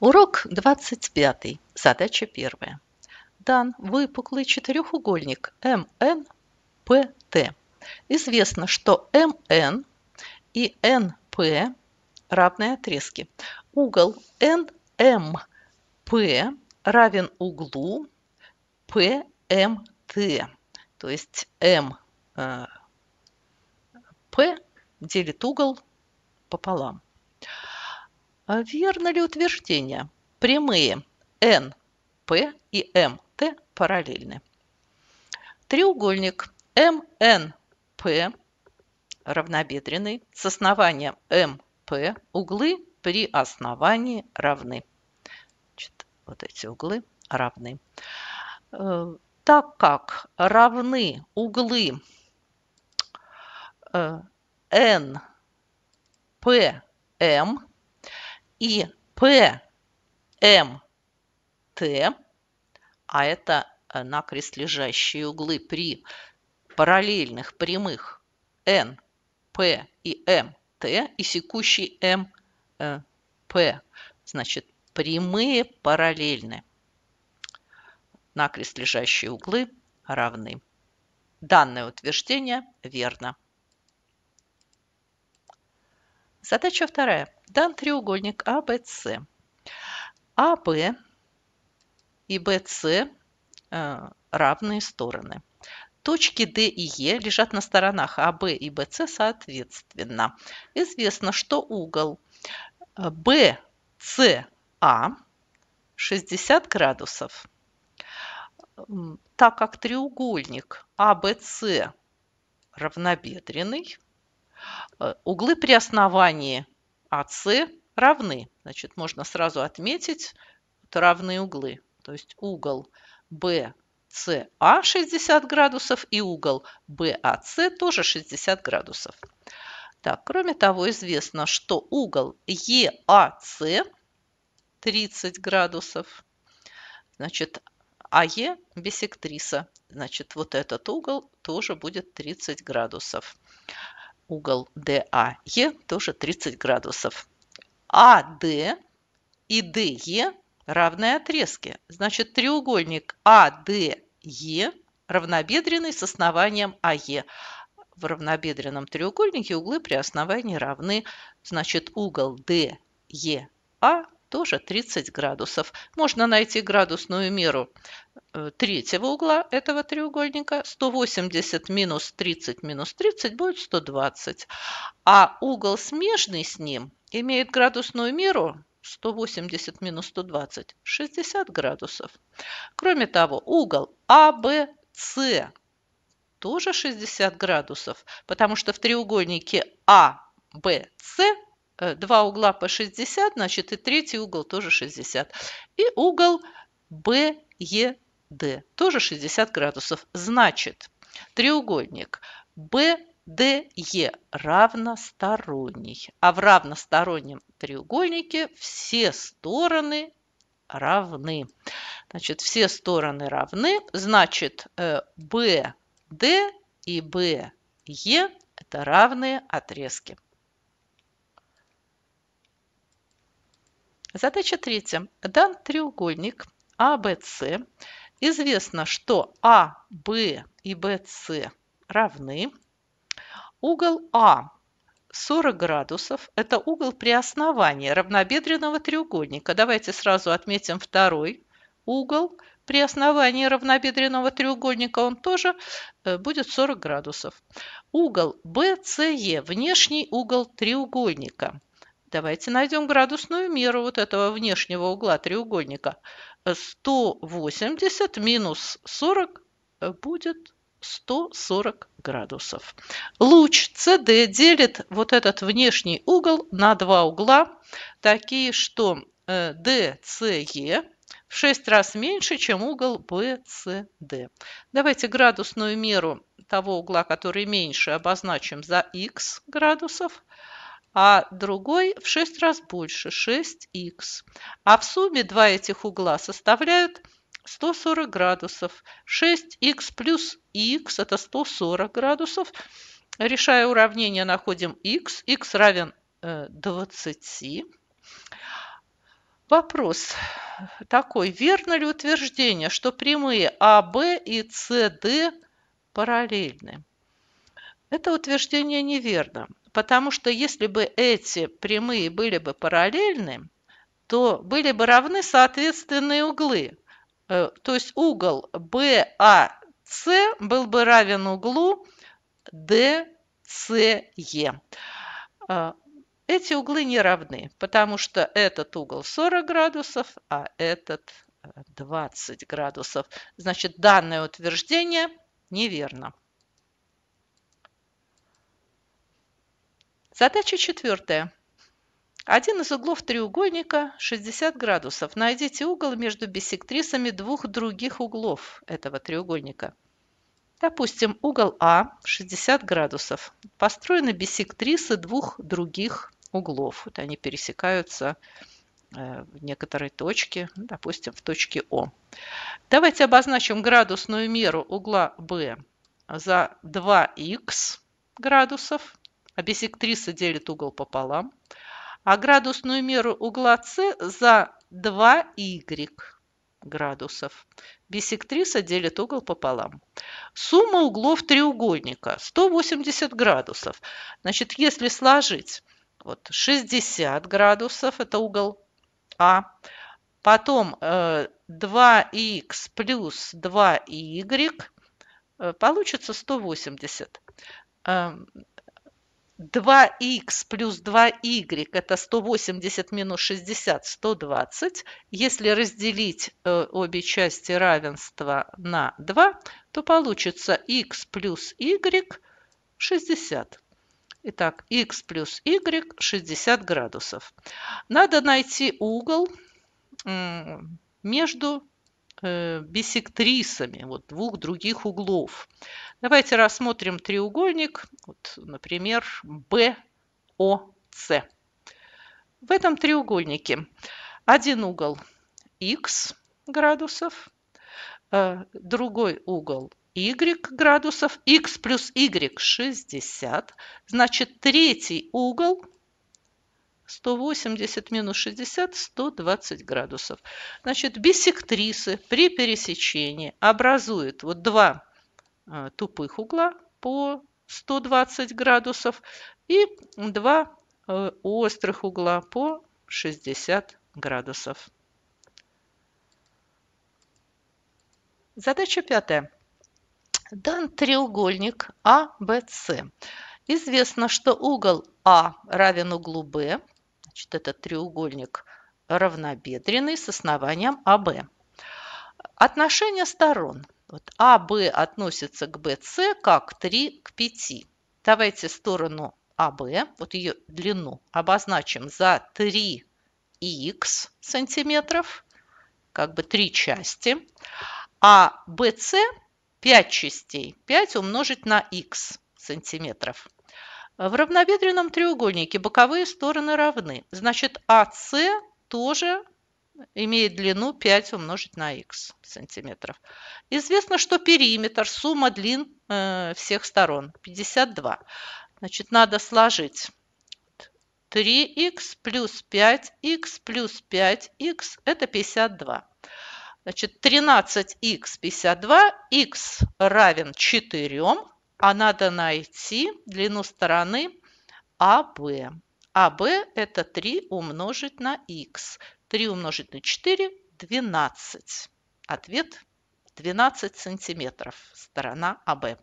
Урок 25. Задача 1. Дан выпуклый четырехугольник МНПТ. Известно, что МН и НП равные отрезки. Угол НМП равен углу ПМТ. То есть МП делит угол пополам. А верно ли утверждение? Прямые N, P и M, T параллельны. Треугольник МНП равнобедренный с основанием МП углы при основании равны. Значит, вот эти углы равны. Э, так как равны углы э, НПМ, и П, М, Т, а это э, накрест лежащие углы при параллельных прямых Н, П и М, Т и секущий М, э, П. Значит, прямые параллельны. Накрест лежащие углы равны. Данное утверждение верно. Задача вторая дан треугольник АВС. АВ и ВС э, равные стороны. Точки D и E лежат на сторонах АВ и ВС соответственно. Известно, что угол BCA э, 60 а градусов. Так как треугольник АВС равнобедренный, э, углы при основании АС равны. Значит, можно сразу отметить равные углы. То есть угол BCA 60 а градусов и угол BAC а тоже 60 градусов. Так, кроме того, известно, что угол EAC 30 а градусов. Значит, АЕ бисектриса. Значит, вот этот угол тоже будет 30 градусов угол DAE тоже 30 градусов. АД и ДЕ равные отрезки. Значит, треугольник АДЕ равнобедренный с основанием АЕ. В равнобедренном треугольнике углы при основании равны. Значит, угол ДЕА тоже 30 градусов. Можно найти градусную меру э, третьего угла этого треугольника. 180 минус 30 минус 30 будет 120. А угол смежный с ним имеет градусную меру 180 минус 120 – 60 градусов. Кроме того, угол ABC а, тоже 60 градусов, потому что в треугольнике ABC а, Э, два угла по 60, значит и третий угол тоже 60. И угол BED тоже 60 градусов. Значит, треугольник BDE равносторонний. А в равностороннем треугольнике все стороны равны. Значит, все стороны равны. Значит, BD э, и BE – это равные отрезки. Задача третья. Дан треугольник ABC. А Известно, что А, Б и БС равны. Угол А 40 градусов – это угол при основании равнобедренного треугольника. Давайте сразу отметим второй угол при основании равнобедренного треугольника. Он тоже э, будет 40 градусов. Угол BCE – внешний угол треугольника. Давайте найдем градусную меру вот этого внешнего угла треугольника. 180 минус 40 э, будет 140 градусов. Луч CD делит вот этот внешний угол на два угла, такие что DCE э, в 6 раз меньше, чем угол BCD. Давайте градусную меру того угла, который меньше, обозначим за x градусов а другой в 6 раз больше, 6х. А в сумме два этих угла составляют 140 градусов. 6х плюс х – это 140 градусов. Решая уравнение, находим х. х равен 20. Э, Вопрос такой. Верно ли утверждение, что прямые АВ и СД параллельны? Это утверждение неверно, потому что если бы эти прямые были бы параллельны, то были бы равны соответственные углы. Э, то есть угол BAC был бы равен углу DCE. Э, эти углы не равны, потому что этот угол 40 градусов, а этот 20 э, градусов. Значит, данное утверждение неверно. Задача четвертая. Один из углов треугольника 60 градусов. Найдите угол между биссектрисами двух других углов этого треугольника. Допустим, угол А 60 градусов. Построены биссектрисы двух других углов. Вот они пересекаются э, в некоторой точке, ну, допустим, в точке О. Давайте обозначим градусную меру угла В за 2х градусов а Биссектриса делит угол пополам. А градусную меру угла С за 2y градусов. Биссектриса делит угол пополам. Сумма углов треугольника 180 градусов. Значит, если сложить вот 60 градусов, это угол А, потом 2 э, x плюс 2y, э, получится 180. 2х плюс 2y – это 180 минус 60, 120. Если разделить э, обе части равенства на 2, то получится x плюс y – 60. Итак, x плюс y – 60 градусов. Надо найти угол между Э, бисектрисами вот двух других углов. Давайте рассмотрим треугольник, вот, например, BOC. В этом треугольнике один угол x градусов, э, другой угол y градусов, x плюс y 60, значит третий угол 180 минус 60 – 120 градусов. Значит, бисектрисы при пересечении образуют вот два э, тупых угла по 120 градусов и два э, острых угла по 60 градусов. Задача пятая. Дан треугольник АВС. Известно, что угол А равен углу Б, Значит, это треугольник равнобедренный с основанием АБ. Отношение сторон. Вот АБ относится к БС как 3 к 5. Давайте сторону АБ, вот ее длину, обозначим за 3х сантиметров, как бы три части. А БС 5 частей. 5 умножить на х сантиметров. В равнобедренном треугольнике боковые стороны равны. Значит, АС тоже имеет длину 5 умножить на х сантиметров. Известно, что периметр, сумма длин э, всех сторон 52. Значит, надо сложить 3х плюс 5х плюс 5х – это 52. Значит, 13х – 52, х равен 4, а надо найти длину стороны АВ. АВ это 3 умножить на х. 3 умножить на 4 – 12. Ответ 12 сантиметров сторона АВ.